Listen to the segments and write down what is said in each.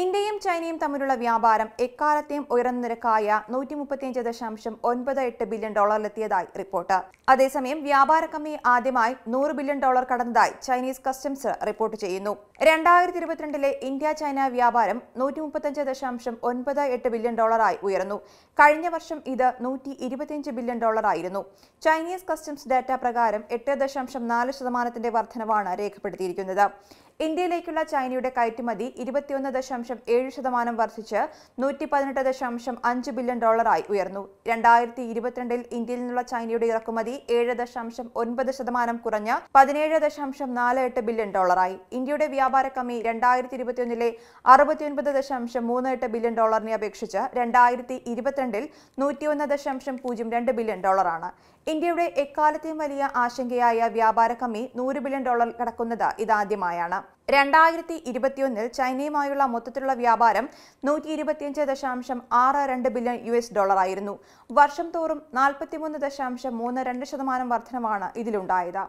ഇന്ത്യയും ചൈനയും തമ്മിലുള്ള വ്യാപാരം എക്കാലത്തെയും ഉയർന്ന നിരക്കായ നൂറ്റി മുപ്പത്തിയഞ്ച് ദശാംശം ഒൻപത് എട്ട് ബില്യൺ ഡോളറിലെത്തിയതായി റിപ്പോർട്ട് അതേസമയം വ്യാപാര കമ്മി ആദ്യമായി നൂറ് ബില്യൺ ഡോളർ കടന്നതായി ചൈനീസ് കസ്റ്റംസ് റിപ്പോർട്ട് ചെയ്യുന്നു രണ്ടായിരത്തി ഇരുപത്തിരണ്ടിലെ ഇന്ത്യ ചൈന വ്യാപാരം നൂറ്റി മുപ്പത്തിയഞ്ച് ദശാംശം ഒൻപത് എട്ട് ബില്യൺ ഡോളറായി ഉയർന്നു കഴിഞ്ഞ വർഷം ഇത് നൂറ്റി ഇരുപത്തിയഞ്ച് ബില്യൺ ഡോളറായിരുന്നു ചൈനീസ് കസ്റ്റംസ് ഡാറ്റ പ്രകാരം എട്ട് ദശാംശം നാല് ശതമാനത്തിന്റെ വർധനവാണ് രേഖപ്പെടുത്തിയിരിക്കുന്നത് ഇന്ത്യയിലേക്കുള്ള ചൈനയുടെ കയറ്റുമതി ഇരുപത്തിയൊന്ന് ദശാംശം ഏഴ് ശതമാനം വർദ്ധിച്ച് നൂറ്റി പതിനെട്ട് ദശാംശം അഞ്ച് ബില്യൺ ഡോളറായി ഉയർന്നു രണ്ടായിരത്തി ഇരുപത്തിരണ്ടിൽ ഇന്ത്യയിൽ നിന്നുള്ള ചൈനയുടെ ഇറക്കുമതി ഏഴ് ദശാംശം ഒൻപത് ശതമാനം കുറഞ്ഞ് പതിനേഴ് ദശാംശം നാല് എട്ട് ബില്യൺ ഡോളറായി ഇന്ത്യയുടെ വ്യാപാര കമ്മി രണ്ടായിരത്തി ഇരുപത്തിയൊന്നിലെ അറുപത്തിയൊൻപത് ദശാംശം മൂന്ന് എട്ട് ബില്യൺ ഡോളറിനെ അപേക്ഷിച്ച് രണ്ടായിരത്തി ഇരുപത്തിരണ്ടിൽ നൂറ്റിയൊന്ന് ദശാംശം പൂജ്യം രണ്ട് ബില്യൺ ഡോളറാണ് ഇന്ത്യയുടെ എക്കാലത്തെയും വലിയ ആശങ്കയായ വ്യാപാര കമ്മി നൂറ് ബില്യൺ ഡോളർ കടക്കുന്നത് ഇതാദ്യമായാണ് രണ്ടായിരത്തി ഇരുപത്തിയൊന്നിൽ ചൈനയുമായുള്ള മൊത്തത്തിലുള്ള വ്യാപാരം നൂറ്റി ഇരുപത്തിയഞ്ച് ദശാംശം ആറ് രണ്ട് ബില്യൺ യു എസ് ഡോളറായിരുന്നു വർഷം തോറും നാൽപ്പത്തിമൂന്ന് ദശാംശം മൂന്ന് രണ്ട് ശതമാനം വർധനമാണ് ഇതിലുണ്ടായത്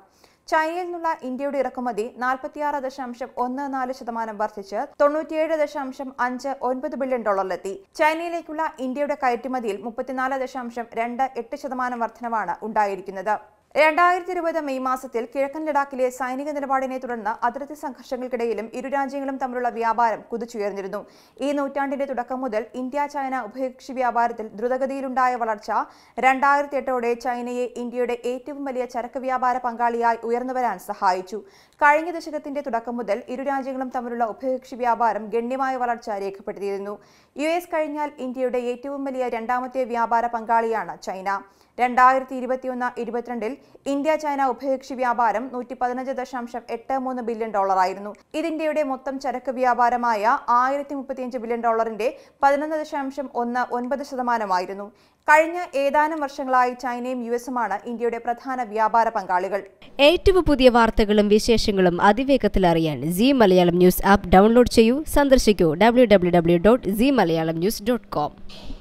ചൈനയിൽ നിന്നുള്ള ഇന്ത്യയുടെ ഇറക്കുമതി നാൽപ്പത്തിയാറ് ദശാംശം ഒന്ന് നാല് ശതമാനം വർദ്ധിച്ച് തൊണ്ണൂറ്റിയേഴ് ദശാംശം അഞ്ച് ഒൻപത് ബില്യൺ ഡോളറിലെത്തി ചൈനയിലേക്കുള്ള ഇന്ത്യയുടെ കയറ്റുമതിയിൽ മുപ്പത്തിനാല് ദശാംശം രണ്ട് എട്ട് ശതമാനം വർധനവാണ് ഉണ്ടായിരിക്കുന്നത് രണ്ടായിരത്തി ഇരുപത് മെയ് മാസത്തിൽ കിഴക്കൻ ലഡാക്കിലെ സൈനിക നിലപാടിനെ തുടർന്ന് അതിർത്തി സംഘർഷങ്ങൾക്കിടയിലും ഇരു രാജ്യങ്ങളും തമ്മിലുള്ള വ്യാപാരം കുതിച്ചുയർന്നിരുന്നു ഈ നൂറ്റാണ്ടിന്റെ തുടക്കം മുതൽ ഇന്ത്യ ചൈന ഉഭയകക്ഷി വ്യാപാരത്തിൽ ദ്രുതഗതിയിലുണ്ടായ വളർച്ച രണ്ടായിരത്തി എട്ടോടെ ചൈനയെ ഇന്ത്യയുടെ ഏറ്റവും വലിയ ചരക്ക് വ്യാപാര പങ്കാളിയായി ഉയർന്നുവരാൻ സഹായിച്ചു കഴിഞ്ഞ ദശകത്തിന്റെ തുടക്കം മുതൽ ഇരു രാജ്യങ്ങളും തമ്മിലുള്ള ഉഭയകക്ഷി വ്യാപാരം ഗണ്യമായ വളർച്ച രേഖപ്പെടുത്തിയിരുന്നു യു എസ് കഴിഞ്ഞാൽ ഇന്ത്യയുടെ ഏറ്റവും വലിയ രണ്ടാമത്തെ വ്യാപാര പങ്കാളിയാണ് ചൈന രണ്ടായിരത്തി ഇരുപത്തിയൊന്ന് ഇരുപത്തിരണ്ടിൽ ഇന്ത്യ ചൈന ഉഭയകക്ഷി വ്യാപാരം നൂറ്റി പതിനഞ്ച് ദശാംശം എട്ട് മൂന്ന് ബില്യൺ ഡോളറായിരുന്നു ഇത് ഇന്ത്യയുടെ മൊത്തം ചരക്ക് വ്യാപാരമായ ആയിരത്തി മുപ്പത്തിയഞ്ച് ബില്യൺ ഡോളറിന്റെ പതിനൊന്ന് ദശാംശം ഒന്ന് ഒൻപത് ശതമാനമായിരുന്നു കഴിഞ്ഞ ഏതാനും വർഷങ്ങളായി ചൈനയും യു എസുമാണ് ഇന്ത്യയുടെ പ്രധാന വ്യാപാര പങ്കാളികൾ ഏറ്റവും പുതിയ വാർത്തകളും വിശേഷങ്ങളും അതിവേഗത്തിൽ അറിയാൻ Zee Malayalam news app download ചെയ്യൂ സന്ദർശിക്കൂ W W W dot Zee Malayalam news dot com